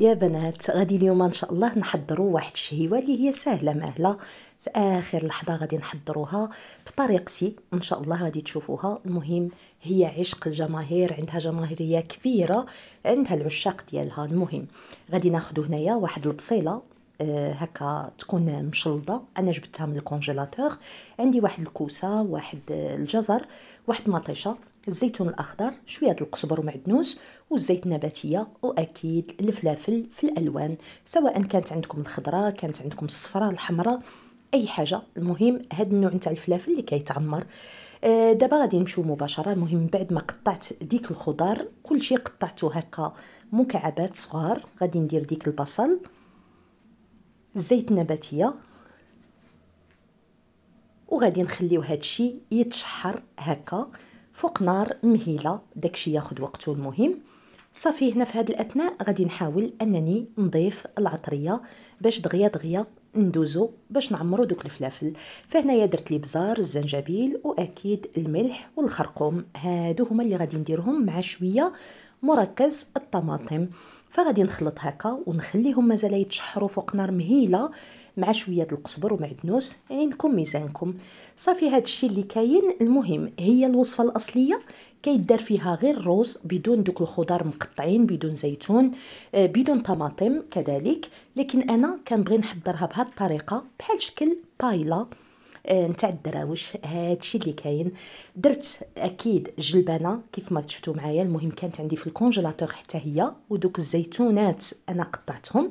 يا بنات غادي اليوم ان شاء الله نحضروا واحد الشهيوه اللي هي سهله مهله في اخر لحظه غادي نحضروها بطريقتي ان شاء الله غادي تشوفوها المهم هي عشق الجماهير عندها جماهيريه كبيره عندها العشاق ديالها المهم غادي ناخذ هنايا واحد البصيله آه، هكا تكون مشلضه انا جبتها من الكونجيلاتور عندي واحد الكوسه واحد الجزر واحد مطيشه الزيتون الاخضر شويه القزبر ومعدنوس والزيت النباتيه واكيد الفلافل في الالوان سواء كانت عندكم الخضراء كانت عندكم الصفراء الحمراء اي حاجه المهم هذا النوع نتاع الفلافل اللي كيتعمر آه دابا غادي نمشيو مباشره المهم بعد ما قطعت ديك الخضار كلشي قطعته هكا مكعبات صغار غادي ندير ديك البصل الزيت النباتيه وغادي نخليو هادشي يتشحر هكا فوق نار مهيله داكشي ياخد وقته المهم صافي هنا في هاد الاثناء غادي نحاول انني نضيف العطريه باش دغيا دغيا ندوزو باش نعمرو دوك الفلافل فهنايا درت لي بزار الزنجبيل واكيد الملح والخرقوم هادو هما اللي غادي نديرهم مع شويه مركز الطماطم فغادي نخلط هكا ونخليهم مازال يتشحروا فوق نار مهيله مع شويه القزبر ومعدنوس عينكم ميزانكم صافي هذا الشيء اللي كاين المهم هي الوصفه الاصليه كيدار فيها غير الروز بدون دوك الخضار مقطعين بدون زيتون آه، بدون طماطم كذلك لكن انا كنبغي نحضرها بهذه الطريقه بحال شكل بايلا آه، نتاع الدراويش هادشي اللي كاين درت اكيد جلبانه كيف ما شفتوا معايا المهم كانت عندي في الكونجيلاتور حتى هي ودوك الزيتونات انا قطعتهم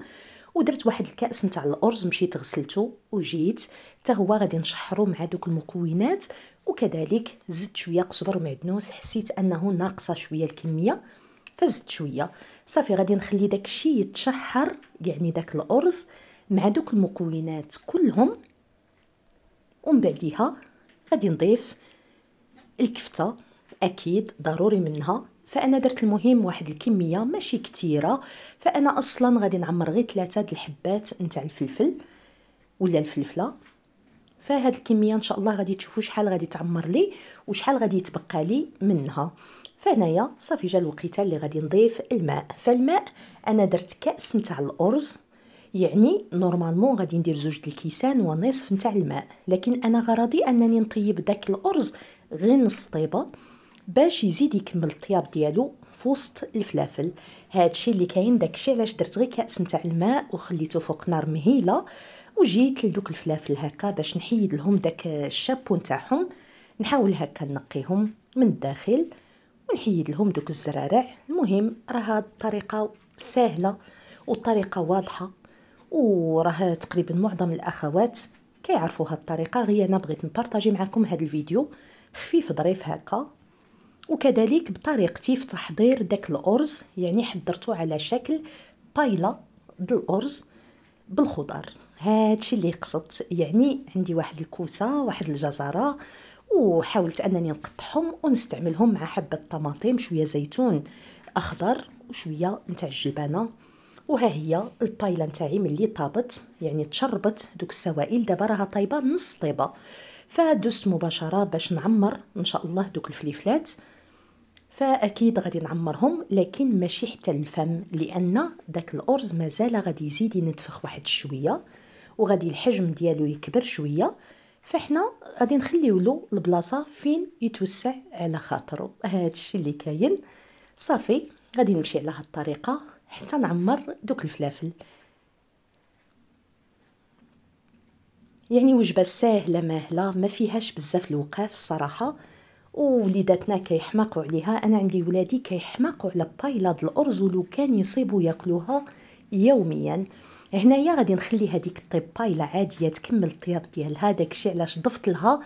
ودرت واحد الكاس نتاع الارز مشيت غسلته وجيت حتى هو غادي نشحرو مع دوك المكونات وكذلك زدت شويه قزبر ومعدنوس حسيت انه ناقصه شويه الكميه فزدت شويه صافي غادي نخلي داك الشيء يتشحر يعني داك الارز مع دوك المكونات كلهم ومن بعديها غادي نضيف الكفته اكيد ضروري منها فانا درت المهم واحد الكميه ماشي كثيره فانا اصلا غادي نعمر غير ثلاثه د الحبات نتاع الفلفل ولا الفلفله فهاد الكميه ان شاء الله غادي تشوفوا شحال غادي تعمر لي وشحال غادي يتبقى لي منها فهنايا صافي جا الوقيته اللي غادي نضيف الماء فالماء انا درت كاس نتاع الارز يعني نورمالمون غادي ندير زوج الكيسان ونصف نتاع الماء لكن انا غرضي انني نطيب داك الارز غير نص طيبه باش يزيد يكمل الطياب ديالو في وسط الفلافل هادشي اللي كاين داكشي علاش درت غير كاس نتاع الماء وخليته فوق نار مهيله وجيت لدوك الفلافل هكا باش نحيد لهم داك الشابو نتاعهم نحاول هكا نقيهم من الداخل ونحيد لهم دوك الزرارع المهم راه هاد الطريقه سهله والطريقه واضحه وراه تقريبا معظم الاخوات كيعرفوا هاد الطريقه غير انا بغيت نبارطاجي معكم هاد الفيديو خفيف ظريف هكا وكذلك بطريقتي في تحضير داك الارز يعني حضرته على شكل ديال الارز بالخضر هادشي اللي قصدت يعني عندي واحد الكوسه واحد الجزره وحاولت انني نقطعهم ونستعملهم مع حبه طماطم شويه زيتون اخضر وشويه نتاع الجبانه وها هي البايله نتاعي ملي طابت يعني تشربت دوك السوائل دابا راها طايبه نص طيبه فدست مباشره باش نعمر ان شاء الله دوك الفليفلات فاكيد غادي نعمرهم لكن ماشي حتى الفم لان داك الارز مازال غادي يزيد ينتفخ واحد شويه وغادي الحجم ديالو يكبر شويه فاحنا غادي نخليو له البلاصه فين يتوسع على خاطرو هذا الشيء اللي كاين صافي غادي نمشي على هاد الطريقه حتى نعمر دوك الفلافل يعني وجبه ساهله ماهله ما فيهاش بزاف الوقاف الصراحه ووليداتنا كيحماقوا عليها انا عندي ولادي كيحماقوا على بايلاد الارز ولو كان يصيبوا ياكلوها يوميا هنايا غادي نخلي هذيك الطبايله عاديه تكمل الطياب ديالها داكشي علاش ضفت لها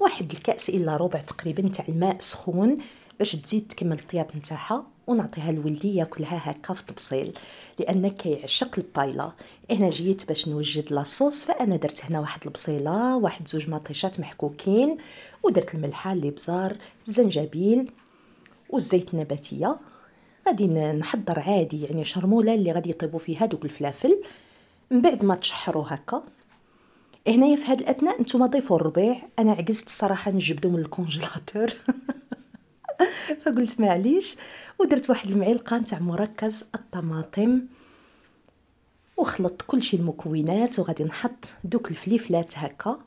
واحد الكاس الا ربع تقريبا تاع الماء سخون باش تزيد تكمل الطياب نتاعها ونعطيها لولدي ياكلها هكا في طبصيل لان كيعشق البايلا انا جيت باش نوجد لاصوص فانا درت هنا واحد البصيله واحد زوج مطيشات محكوكين ودرت الملحه الابزار الزنجبيل والزيت النباتيه غادي نحضر عادي يعني شرموله اللي غادي يطيبوا فيها دوك الفلافل من بعد ما تشحروا هكا هنايا في هاد الاثناء نتوما ضيفوا الربيع انا عجزت الصراحه نجبدو من الكونجيلاتور فقلت معليش ودرت واحد المعلقه نتاع مركز الطماطم وخلطت كلشي المكونات وغادي نحط دوك الفليفلات هكا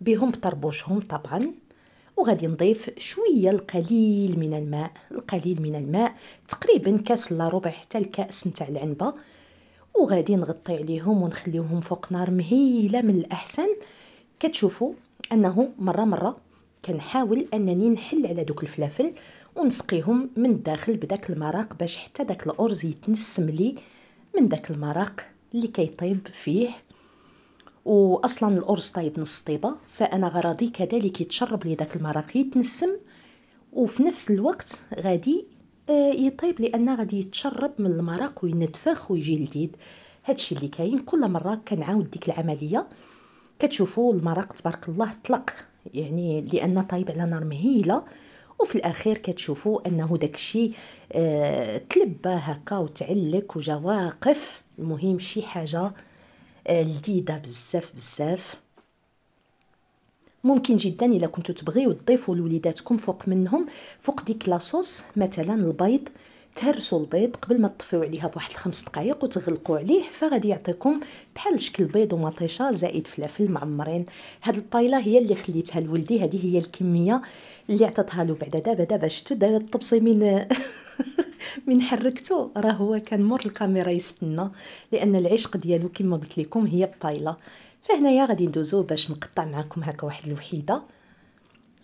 بهم بطربوشهم طبعا وغادي نضيف شويه القليل من الماء القليل من الماء تقريبا كاس لا ربع حتى الكاس نتاع العنبه وغادي نغطي عليهم ونخليهم فوق نار مهيله من الاحسن كتشوفوا انه مره مره كنحاول انني نحل على دوك الفلافل ونسقيهم من الداخل بداك المراق باش حتى داك الارز يتنسم لي من داك المراق اللي كيطيب فيه واصلا الارز طايب نص طيبه فانا غرضي كذلك يتشرب لي داك المراق يتنسم وفي نفس الوقت غادي آه، يطيب لان غادي يتشرب من المراق وينتفخ ويجي لذيذ هادشي اللي كاين كل مره كنعاود ديك العمليه كتشوفوا المراق تبارك الله طلق يعني لان طايب على نار مهيله وفي الاخير كتشوفوا انه داكشي آه تلبى هكا وتعلك وجا واقف المهم شي حاجه آه لذيذه بزاف بزاف ممكن جدا الا كنتو تبغيو تضيفوا لوليداتكم فوق منهم فوق ديك لاصوص مثلا البيض تهرسوا البيض قبل ما تطفيو عليها بواحد الخمس دقائق وتغلقوا عليه فغادي يعطيكم بحال شكل بيض ومطيشه زائد فلافل معمرين هاد الطايله هي اللي خليتها لولدي هذه هي الكميه اللي عطاتها له بعدا دابا دابا شفتوا دابا الطبسي من من حركته راه هو كان مور الكاميرا يستنى لان العشق ديالو كما قلت لكم هي الطايله فهنايا غادي ندوزو باش نقطع معكم هكا واحد الوحيده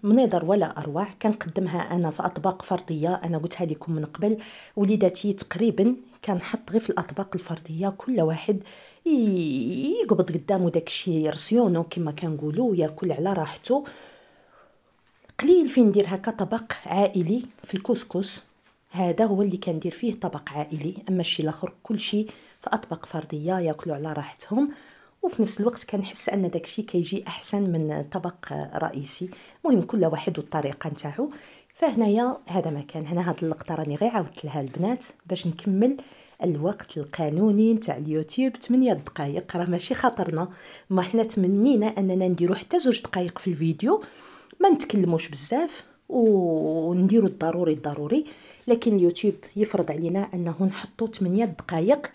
منظر ولا اروع كنقدمها انا في اطباق فرديه انا قلتها لكم من قبل وليداتي تقريبا كنحط غير في الاطباق الفرديه كل واحد يقبض قدامه داكشي يرسيونو كما كنقولوا ياكل على راحته قليل فين ندير هكا طبق عائلي في الكسكس هذا هو اللي كندير فيه طبق عائلي اما الشي الاخر كلشي في اطباق فرديه ياكلوا على راحتهم وفي نفس الوقت كنحس ان داكشي كيجي احسن من طبق رئيسي المهم كل واحد والطريقه نتاعو فهنايا هذا ما كان هنا هاد اللقطه راني غير عاودت لها البنات باش نكمل الوقت القانوني نتاع اليوتيوب 8 دقائق راه ماشي خاطرنا ما حنا تمنينا اننا نديرو حتى زوج دقائق في الفيديو ما نتكلموش بزاف ونديرو الضروري الضروري لكن اليوتيوب يفرض علينا انه نحطو 8 دقائق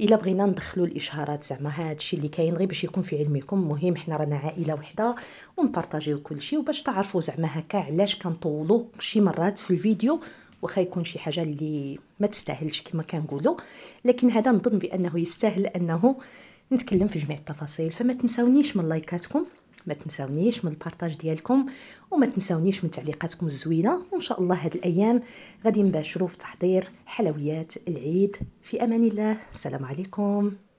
الا بغينا ندخلوا الاشهارات زعما هادشي اللي كاين غير باش يكون في علمكم مهم حنا رانا عائله وحده ونبارطاجيو كلشي وباش تعرفوا زعما هكا علاش كنطولوا شي مرات في الفيديو واخا يكون شي حاجه اللي ما تستاهلش كما كنقولوا لكن هذا نظن بانه يستاهل انه نتكلم في جميع التفاصيل فما تنسونيش من لايكاتكم ما تنساونيش من البارطاج ديالكم وما تنساونيش من تعليقاتكم الزوينه وان شاء الله هاد الايام غادي نباشروا في تحضير حلويات العيد في امان الله السلام عليكم